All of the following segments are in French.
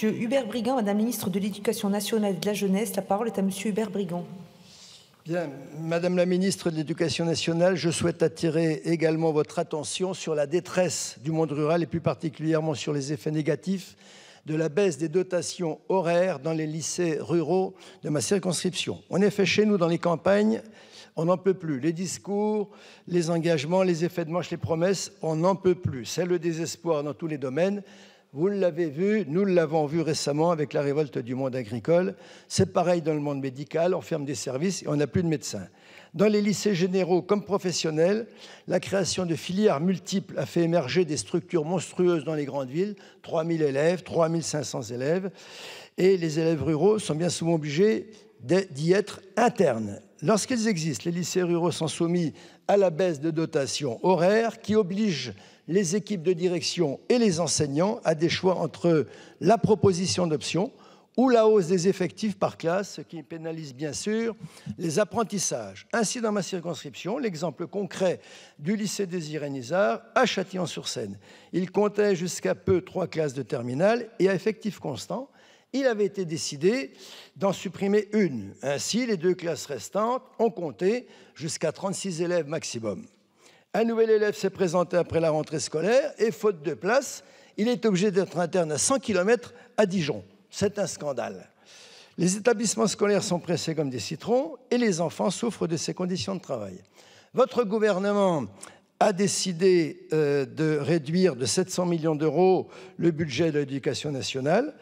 Monsieur Hubert Brigand, Madame la ministre de l'Éducation nationale et de la jeunesse, la parole est à Monsieur Hubert Brigand. Bien, Madame la ministre de l'Éducation nationale, je souhaite attirer également votre attention sur la détresse du monde rural et plus particulièrement sur les effets négatifs de la baisse des dotations horaires dans les lycées ruraux de ma circonscription. En effet, chez nous, dans les campagnes, on n'en peut plus. Les discours, les engagements, les effets de manche, les promesses, on n'en peut plus. C'est le désespoir dans tous les domaines. Vous l'avez vu, nous l'avons vu récemment avec la révolte du monde agricole. C'est pareil dans le monde médical, on ferme des services et on n'a plus de médecins. Dans les lycées généraux comme professionnels, la création de filières multiples a fait émerger des structures monstrueuses dans les grandes villes, 3000 élèves, 3500 élèves, et les élèves ruraux sont bien souvent obligés d'y être interne. Lorsqu'ils existent, les lycées ruraux sont soumis à la baisse de dotation horaire qui oblige les équipes de direction et les enseignants à des choix entre la proposition d'options ou la hausse des effectifs par classe, ce qui pénalise bien sûr les apprentissages. Ainsi, dans ma circonscription, l'exemple concret du lycée des Irénisards à Châtillon-sur-Seine. Il comptait jusqu'à peu trois classes de terminale et à effectif constant, il avait été décidé d'en supprimer une. Ainsi, les deux classes restantes ont compté jusqu'à 36 élèves maximum. Un nouvel élève s'est présenté après la rentrée scolaire et, faute de place, il est obligé d'être interne à 100 km à Dijon. C'est un scandale. Les établissements scolaires sont pressés comme des citrons et les enfants souffrent de ces conditions de travail. Votre gouvernement a décidé euh, de réduire de 700 millions d'euros le budget de l'éducation nationale.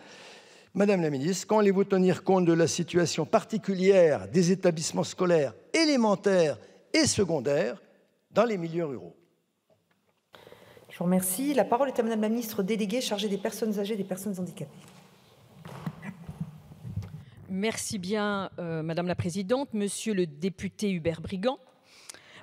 Madame la ministre, quand allez-vous tenir compte de la situation particulière des établissements scolaires élémentaires et secondaires dans les milieux ruraux Je vous remercie. La parole est à Madame la ministre déléguée chargée des personnes âgées et des personnes handicapées. Merci bien, euh, Madame la Présidente, Monsieur le député Hubert Brigand.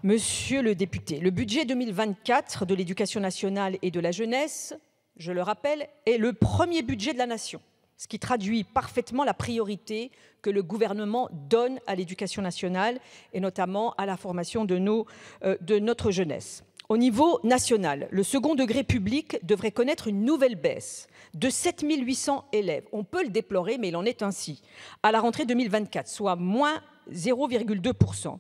Monsieur le député, le budget 2024 de l'éducation nationale et de la jeunesse, je le rappelle, est le premier budget de la nation ce qui traduit parfaitement la priorité que le gouvernement donne à l'éducation nationale et notamment à la formation de, nos, euh, de notre jeunesse. Au niveau national, le second degré public devrait connaître une nouvelle baisse de 800 élèves. On peut le déplorer, mais il en est ainsi, à la rentrée 2024, soit moins 0,2%.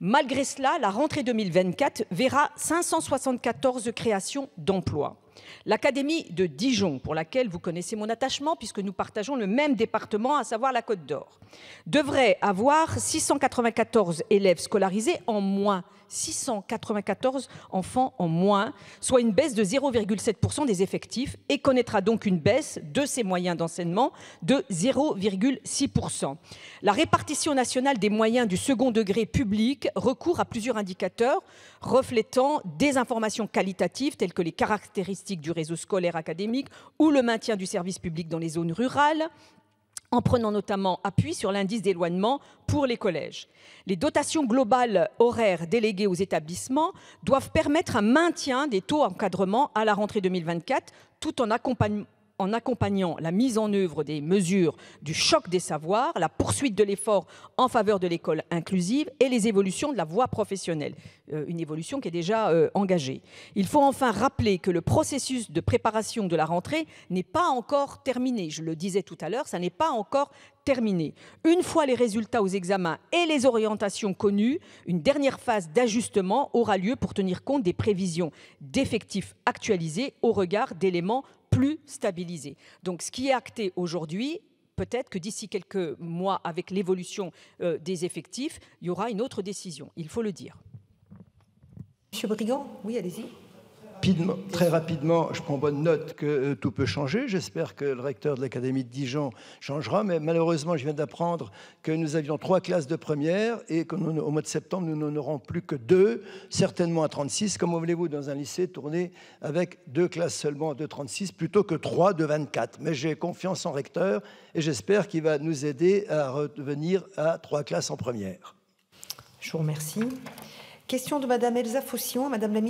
Malgré cela, la rentrée 2024 verra 574 créations d'emplois. L'Académie de Dijon, pour laquelle vous connaissez mon attachement puisque nous partageons le même département, à savoir la Côte d'Or, devrait avoir 694 élèves scolarisés en moins, 694 enfants en moins, soit une baisse de 0,7% des effectifs et connaîtra donc une baisse de ses moyens d'enseignement de 0,6%. La répartition nationale des moyens du second degré public recourt à plusieurs indicateurs reflétant des informations qualitatives telles que les caractéristiques du réseau scolaire académique ou le maintien du service public dans les zones rurales en prenant notamment appui sur l'indice d'éloignement pour les collèges. Les dotations globales horaires déléguées aux établissements doivent permettre un maintien des taux d'encadrement à la rentrée 2024 tout en accompagnant en accompagnant la mise en œuvre des mesures du choc des savoirs, la poursuite de l'effort en faveur de l'école inclusive et les évolutions de la voie professionnelle, euh, une évolution qui est déjà euh, engagée. Il faut enfin rappeler que le processus de préparation de la rentrée n'est pas encore terminé. Je le disais tout à l'heure, ça n'est pas encore terminé. Une fois les résultats aux examens et les orientations connues, une dernière phase d'ajustement aura lieu pour tenir compte des prévisions d'effectifs actualisés au regard d'éléments plus stabilisé. Donc ce qui est acté aujourd'hui, peut-être que d'ici quelques mois, avec l'évolution euh, des effectifs, il y aura une autre décision, il faut le dire. Monsieur Brigand, oui, allez-y très rapidement, je prends bonne note que euh, tout peut changer. J'espère que le recteur de l'Académie de Dijon changera, mais malheureusement, je viens d'apprendre que nous avions trois classes de première et qu'au mois de septembre, nous n'en aurons plus que deux, certainement à 36. Comment voulez-vous, dans un lycée, tourner avec deux classes seulement de 36 plutôt que trois de 24 Mais j'ai confiance en recteur et j'espère qu'il va nous aider à revenir à trois classes en première. Je vous remercie. Question de Madame Elsa Faucillon, Madame la